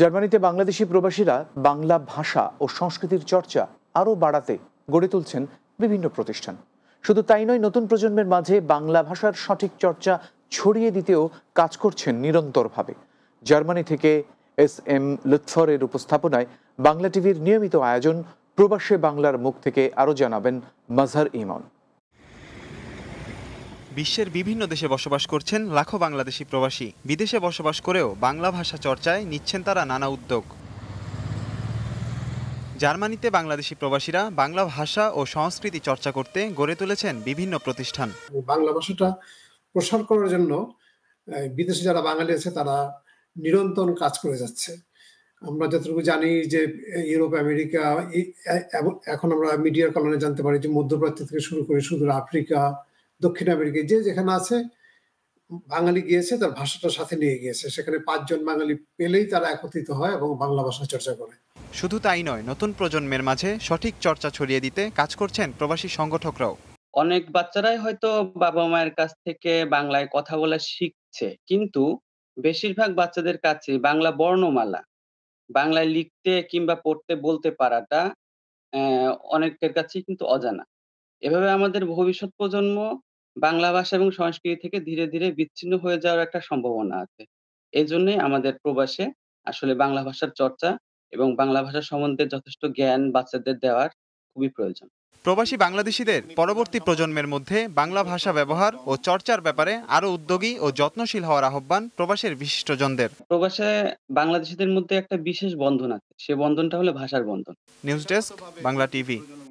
জার্মানিতে বাংলাদেশি প্রবাসীরা বাংলা ভাষা ও সংস্কৃতির চর্চা আরও বাড়াতে গড়ে তুলছেন বিভিন্ন প্রতিষ্ঠান শুধু তাই নয় নতুন প্রজন্মের মাঝে বাংলা ভাষার সঠিক চর্চা ছড়িয়ে দিতেও কাজ করছেন নিরন্তরভাবে জার্মানি থেকে এস এম লুৎফরের উপস্থাপনায় বাংলা টিভির নিয়মিত আয়োজন প্রবাসে বাংলার মুখ থেকে আরও জানাবেন মাজহার ইমন বিশ্বের বিভিন্ন দেশে বসবাস করছেন লাখো বাংলাদেশি প্রবাসী বিদেশে বসবাস করেও বাংলা ভাষা চর্চায় নিচ্ছেন তারা নানা উদ্যোগ জার্মানিতে বাংলাদেশি প্রবাসীরা বাংলা ভাষা ও সংস্কৃতি চর্চা করতে গড়ে তুলেছেন বিভিন্ন প্রতিষ্ঠান বাংলা ভাষাটা প্রসার করার জন্য বিদেশে যারা বাঙালি আছে তারা নিরন্তর কাজ করে যাচ্ছে আমরা যতটুকু জানি যে ইউরোপ আমেরিকা এখন আমরা মিডিয়ার কলনে জানতে পারি যে মধ্যপ্রাচ্য থেকে শুরু করে সুদূর আফ্রিকা দক্ষিণ আমেরিকায় যে যেখানে আছে বাঙালি গিয়েছে তার ভাষাটা সাথে নিয়ে গিয়েছে সেখানে পাঁচজন বাঙালি পেলেই তারা একত্রিত হয় এবং বাংলা ভাষা চর্চা করে শুধু তাই নয় নতুন প্রজন্মের মাঝে সঠিক চর্চা ছড়িয়ে দিতে কাজ করছেন প্রবাসী সংগঠকরাও অনেক বাচ্চারাই হয়তো বাবা মায়ের কাছ থেকে বাংলায় কথা বলা শিখছে কিন্তু বেশিরভাগ বাচ্চাদের কাছে বাংলা বর্ণমালা বাংলায় লিখতে কিংবা পড়তে বলতে পারাটা অনেকের কাছেই কিন্তু অজানা এভাবে আমাদের ভবিষ্যৎ প্রজন্ম বাংলা ভাষা এবং সংস্কৃতি থেকে ধীরে, ধীরে বিচ্ছিন্ন হয়ে যাওয়ার একটা সম্ভাবনা আছে। এই জন্যই আমাদের প্রবাসে আসলে বাংলা ভাষার চর্চা এবং বাংলা ভাষা সম্বন্ধে যথেষ্ট জ্ঞান বাচ্চাদের দেওয়ার খুবই প্রয়োজন। প্রবাসী বাংলাদেশিদের পরবর্তী প্রজন্মের মধ্যে বাংলা ভাষা ব্যবহার ও চর্চার ব্যাপারে আরো উদ্যোগী ও যত্নশীল হওয়ার আহ্বান প্রবাসের বিশিষ্টজনদের। প্রবাসে বাংলাদেশিদের মধ্যে একটা বিশেষ বন্ধন আছে। সে বন্ধনটা হলো ভাষার বন্ধন। News desk, Bangla TV.